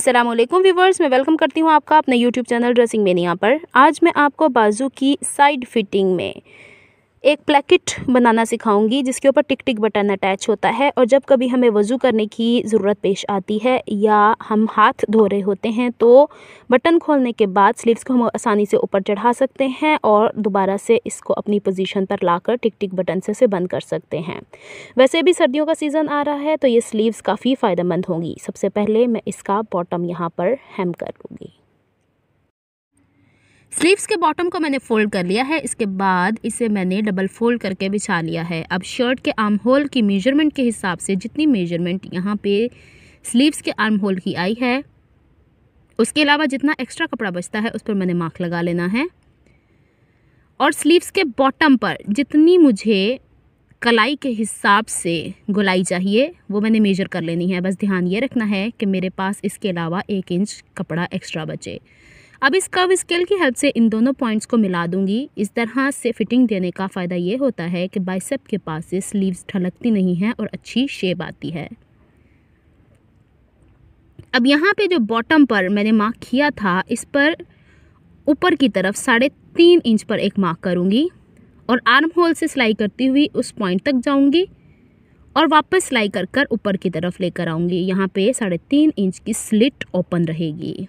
Aslam viewers मैं welcome करती हूँ आपका अपने यूट्यूब चैनल ड्रेसिंग मेनिया पर आज मैं आपको बाजू की साइड फिटिंग में एक प्लेकेट बनाना सिखाऊंगी जिसके ऊपर टिक टिक बटन अटैच होता है और जब कभी हमें वज़ू करने की ज़रूरत पेश आती है या हम हाथ धो रहे होते हैं तो बटन खोलने के बाद स्लीव्स को हम आसानी से ऊपर चढ़ा सकते हैं और दोबारा से इसको अपनी पोजीशन पर लाकर टिक टिक बटन से इसे बंद कर सकते हैं वैसे भी सर्दियों का सीज़न आ रहा है तो ये स्लीव्स काफ़ी फ़ायदेमंद होंगी सबसे पहले मैं इसका बॉटम यहाँ पर हेम कर लूँगी स्लीव्स के बॉटम को मैंने फोल्ड कर लिया है इसके बाद इसे मैंने डबल फोल्ड करके बिछा लिया है अब शर्ट के आर्म होल की मेजरमेंट के हिसाब से जितनी मेजरमेंट यहाँ पे स्लीव्स के आर्म होल की आई है उसके अलावा जितना एक्स्ट्रा कपड़ा बचता है उस पर मैंने मार्क लगा लेना है और स्लीव्स के बॉटम पर जितनी मुझे कलाई के हिसाब से गुलाई चाहिए वो मैंने मेजर कर लेनी है बस ध्यान ये रखना है कि मेरे पास इसके अलावा एक इंच कपड़ा एक्स्ट्रा बचे अब इस कर्व स्केल की हेल्प से इन दोनों पॉइंट्स को मिला दूंगी इस तरह से फिटिंग देने का फ़ायदा ये होता है कि बाइसेप के पास से स्लीव्स ढलकती नहीं हैं और अच्छी शेप आती है अब यहाँ पे जो बॉटम पर मैंने मार्क किया था इस पर ऊपर की तरफ साढ़े तीन इंच पर एक मार्क करूँगी और आर्म होल से सिलाई करती हुई उस पॉइंट तक जाऊँगी और वापस सिलाई कर कर ऊपर की तरफ लेकर आऊँगी यहाँ पे साढ़े तीन इंच की स्लिट ओपन रहेगी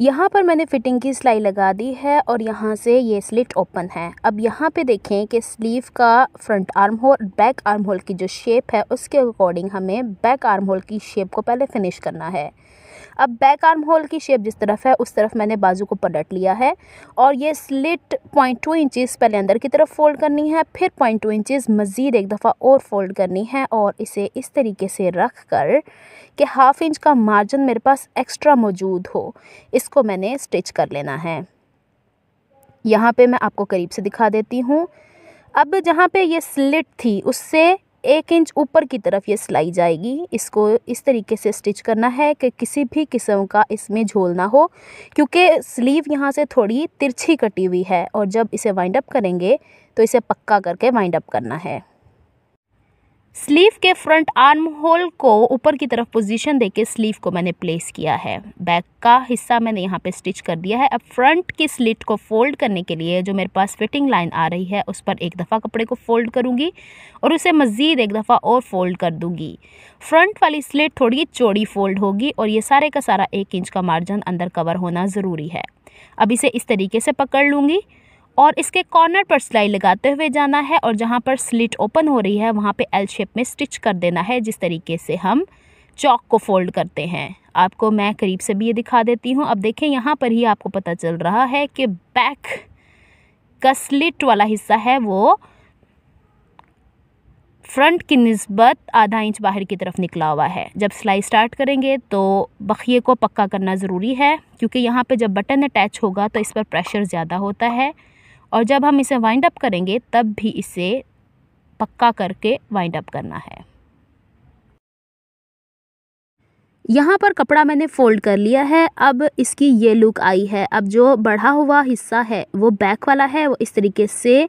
यहाँ पर मैंने फिटिंग की सिलाई लगा दी है और यहाँ से ये स्लिट ओपन है अब यहाँ पे देखें कि स्लीव का front arm hole back arm hole की जो शेप है उसके अकॉर्डिंग हमें बैक आर्म होल की शेप को पहले फिनिश करना है अब बैक आर्म होल की शेप जिस तरफ है उस तरफ मैंने बाजू को पलट लिया है और ये स्लिट पॉइंट टू इंचज़ पहले अंदर की तरफ फोल्ड करनी है फिर पॉइंट टू इंचज़ मज़ीद एक दफ़ा और फोल्ड करनी है और इसे इस तरीके से रख कर कि हाफ़ इंच का मार्जिन मेरे पास एक्स्ट्रा मौजूद हो इसको मैंने स्टिच कर लेना है यहाँ पे मैं आपको करीब से दिखा देती हूँ अब जहाँ पे ये स्लिट थी उससे एक इंच ऊपर की तरफ ये सिलाई जाएगी इसको इस तरीके से स्टिच करना है कि किसी भी किस्म का इसमें झोल ना हो क्योंकि स्लीव यहाँ से थोड़ी तिरछी कटी हुई है और जब इसे वाइंड अप करेंगे तो इसे पक्का करके वाइंड अप करना है स्लीव के फ्रंट आर्म होल को ऊपर की तरफ पोजीशन देके स्लीव को मैंने प्लेस किया है बैक का हिस्सा मैंने यहाँ पे स्टिच कर दिया है अब फ्रंट की स्लिट को फोल्ड करने के लिए जो मेरे पास फिटिंग लाइन आ रही है उस पर एक दफ़ा कपड़े को फोल्ड करूँगी और उसे मज़ीद एक दफ़ा और फोल्ड कर दूँगी फ्रंट वाली स्लिट थोड़ी चौड़ी फोल्ड होगी और ये सारे का सारा एक इंच का मार्जिन अंदर कवर होना ज़रूरी है अब इसे इस तरीके से पकड़ लूँगी और इसके कॉर्नर पर सिलाई लगाते हुए जाना है और जहाँ पर स्लिट ओपन हो रही है वहाँ पे एल शेप में स्टिच कर देना है जिस तरीके से हम चौक को फोल्ड करते हैं आपको मैं करीब से भी ये दिखा देती हूँ अब देखें यहाँ पर ही आपको पता चल रहा है कि बैक का स्लिट वाला हिस्सा है वो फ्रंट की नस्बत आधा इंच बाहर की तरफ निकला हुआ है जब सिलाई स्टार्ट करेंगे तो बखिए को पक्का करना ज़रूरी है क्योंकि यहाँ पे जब बटन अटैच होगा तो इस पर प्रेशर ज़्यादा होता है और जब हम इसे वाइंड अप करेंगे तब भी इसे पक्का करके वाइंड अप करना है यहाँ पर कपड़ा मैंने फोल्ड कर लिया है अब इसकी ये लुक आई है अब जो बढ़ा हुआ हिस्सा है वो बैक वाला है वो इस तरीके से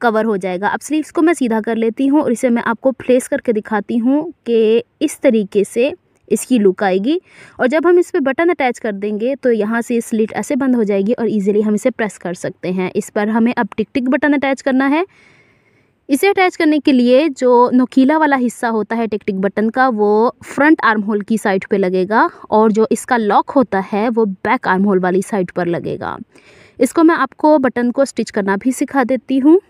कवर हो जाएगा अब स्लीव्स को मैं सीधा कर लेती हूँ और इसे मैं आपको प्लेस करके दिखाती हूँ कि इस तरीके से इसकी लुक आएगी और जब हम इस पर बटन अटैच कर देंगे तो यहाँ से स्लिट ऐसे बंद हो जाएगी और ईजिली हम इसे प्रेस कर सकते हैं इस पर हमें अब टिक टिक बटन अटैच करना है इसे अटैच करने के लिए जो नोकीला वाला हिस्सा होता है टिक टिक बटन का वो फ्रंट आर्म होल की साइड पे लगेगा और जो इसका लॉक होता है वो बैक आर्म होल वाली साइड पर लगेगा इसको मैं आपको बटन को स्टिच करना भी सिखा देती हूँ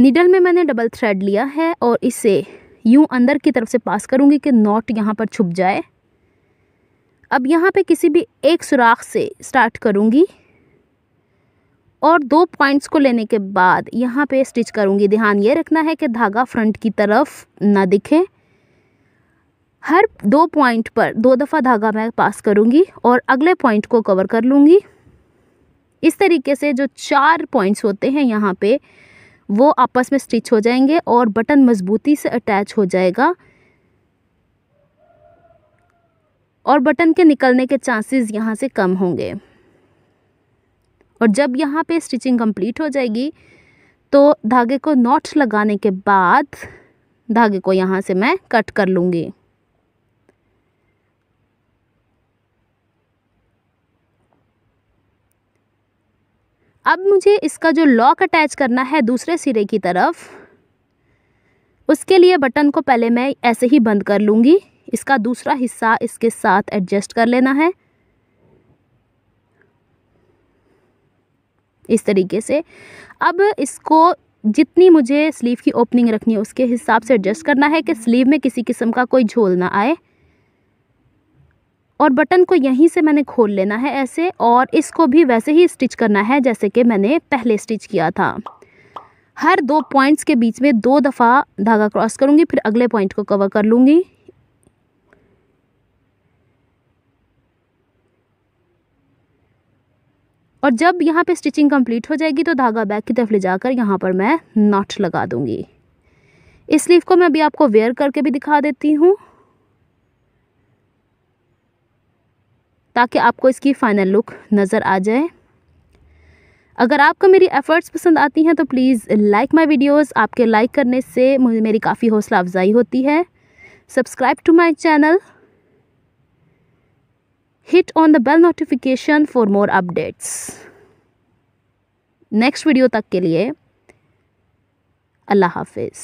निडल में मैंने डबल थ्रेड लिया है और इसे यूँ अंदर की तरफ से पास करूँगी कि नॉट यहाँ पर छुप जाए अब यहाँ पे किसी भी एक सुराख से स्टार्ट करूँगी और दो पॉइंट्स को लेने के बाद यहाँ पे स्टिच करूँगी ध्यान ये रखना है कि धागा फ्रंट की तरफ ना दिखे हर दो पॉइंट पर दो दफ़ा धागा मैं पास करूँगी और अगले पॉइंट को कवर कर लूँगी इस तरीके से जो चार पॉइंट्स होते हैं यहाँ पर वो आपस में स्टिच हो जाएंगे और बटन मज़बूती से अटैच हो जाएगा और बटन के निकलने के चांसेस यहाँ से कम होंगे और जब यहाँ पे स्टिचिंग कंप्लीट हो जाएगी तो धागे को नॉट लगाने के बाद धागे को यहाँ से मैं कट कर लूँगी अब मुझे इसका जो लॉक अटैच करना है दूसरे सिरे की तरफ उसके लिए बटन को पहले मैं ऐसे ही बंद कर लूँगी इसका दूसरा हिस्सा इसके साथ एडजस्ट कर लेना है इस तरीके से अब इसको जितनी मुझे स्लीव की ओपनिंग रखनी है उसके हिसाब से एडजस्ट करना है कि स्लीव में किसी किस्म का कोई झोल ना आए और बटन को यहीं से मैंने खोल लेना है ऐसे और इसको भी वैसे ही स्टिच करना है जैसे कि मैंने पहले स्टिच किया था हर दो पॉइंट्स के बीच में दो दफ़ा धागा क्रॉस करूँगी फिर अगले पॉइंट को कवर कर लूँगी और जब यहाँ पे स्टिचिंग कंप्लीट हो जाएगी तो धागा बैक की तरफ ले जाकर यहाँ पर मैं नॉट लगा दूँगी इस स्लीव को मैं अभी आपको वेयर करके भी दिखा देती हूँ ताकि आपको इसकी फ़ाइनल लुक नज़र आ जाए अगर आपको मेरी एफ़र्ट्स पसंद आती हैं तो प्लीज़ लाइक माय वीडियोस आपके लाइक करने से मुझे मेरी काफ़ी हौसला अफजाई होती है subscribe to my channel hit on the bell notification for more updates next video तक के लिए अल्लाह हाफिज़